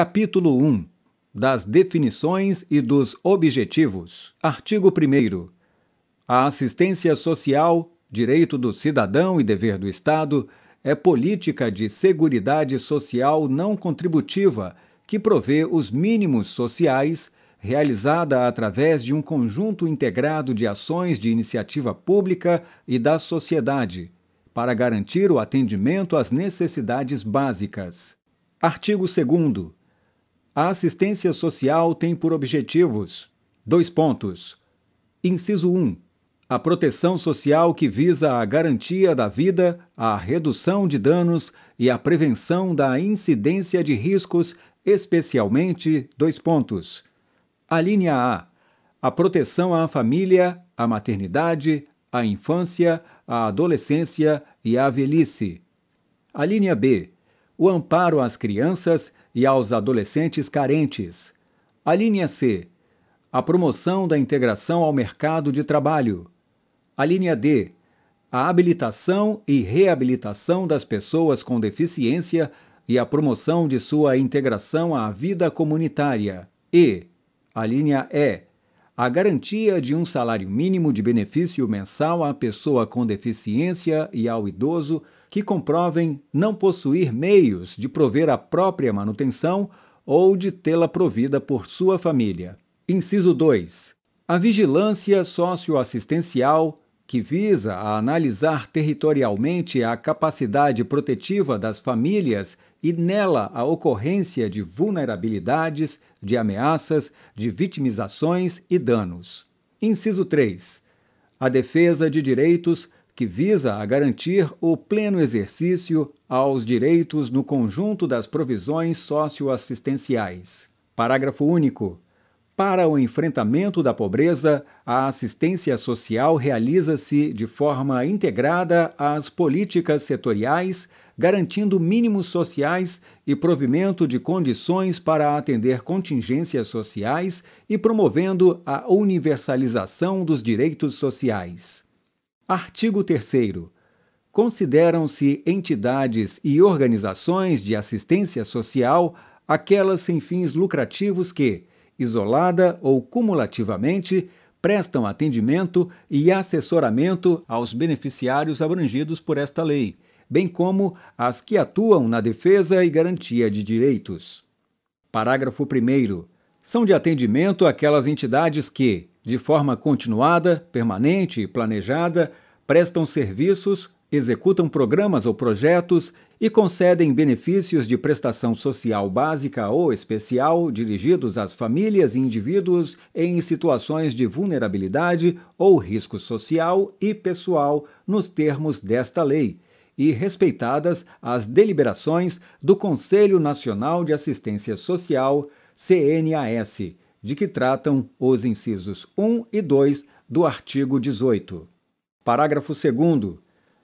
Capítulo 1 Das definições e dos objetivos. Artigo 1. A assistência social, direito do cidadão e dever do Estado, é política de seguridade social não contributiva que provê os mínimos sociais realizada através de um conjunto integrado de ações de iniciativa pública e da sociedade para garantir o atendimento às necessidades básicas. Artigo 2 a assistência social tem por objetivos: dois pontos. Inciso 1. A proteção social que visa a garantia da vida, a redução de danos e a prevenção da incidência de riscos, especialmente dois pontos. A linha A. A proteção à família, à maternidade, à infância, à adolescência e à velhice. A linha B. O amparo às crianças e aos adolescentes carentes. A linha C. A promoção da integração ao mercado de trabalho. A linha D. A habilitação e reabilitação das pessoas com deficiência e a promoção de sua integração à vida comunitária. E. A linha E a garantia de um salário mínimo de benefício mensal à pessoa com deficiência e ao idoso que comprovem não possuir meios de prover a própria manutenção ou de tê-la provida por sua família. Inciso 2. A vigilância socioassistencial que visa a analisar territorialmente a capacidade protetiva das famílias e nela a ocorrência de vulnerabilidades, de ameaças, de vitimizações e danos. Inciso 3. A defesa de direitos que visa a garantir o pleno exercício aos direitos no conjunto das provisões socioassistenciais. Parágrafo único. Para o enfrentamento da pobreza, a assistência social realiza-se de forma integrada às políticas setoriais, garantindo mínimos sociais e provimento de condições para atender contingências sociais e promovendo a universalização dos direitos sociais. Artigo 3 consideram-se entidades e organizações de assistência social aquelas sem fins lucrativos que, isolada ou cumulativamente, prestam atendimento e assessoramento aos beneficiários abrangidos por esta lei, bem como às que atuam na defesa e garantia de direitos. Parágrafo 1. São de atendimento aquelas entidades que, de forma continuada, permanente e planejada, prestam serviços, executam programas ou projetos e concedem benefícios de prestação social básica ou especial dirigidos às famílias e indivíduos em situações de vulnerabilidade ou risco social e pessoal nos termos desta lei e respeitadas as deliberações do Conselho Nacional de Assistência Social, CNAS, de que tratam os incisos 1 e 2 do artigo 18. Parágrafo 2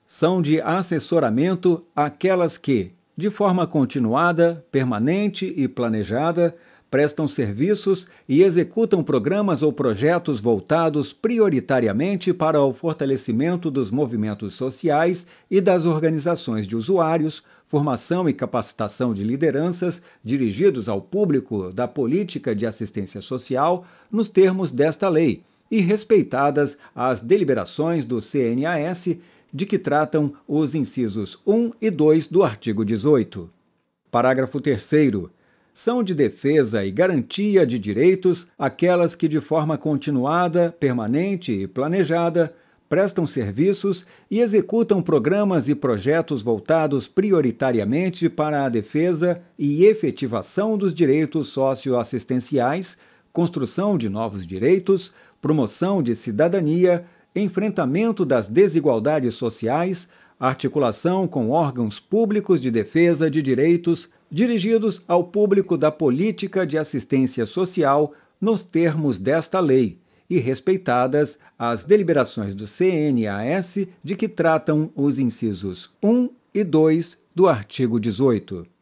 são de assessoramento aquelas que, de forma continuada, permanente e planejada, prestam serviços e executam programas ou projetos voltados prioritariamente para o fortalecimento dos movimentos sociais e das organizações de usuários, formação e capacitação de lideranças dirigidos ao público da política de assistência social nos termos desta lei e respeitadas as deliberações do CNAS de que tratam os incisos 1 e 2 do artigo 18. Parágrafo 3 são de defesa e garantia de direitos aquelas que, de forma continuada, permanente e planejada, prestam serviços e executam programas e projetos voltados prioritariamente para a defesa e efetivação dos direitos socioassistenciais, construção de novos direitos, promoção de cidadania enfrentamento das desigualdades sociais, articulação com órgãos públicos de defesa de direitos dirigidos ao público da política de assistência social nos termos desta lei e respeitadas as deliberações do CNAS de que tratam os incisos 1 e 2 do artigo 18.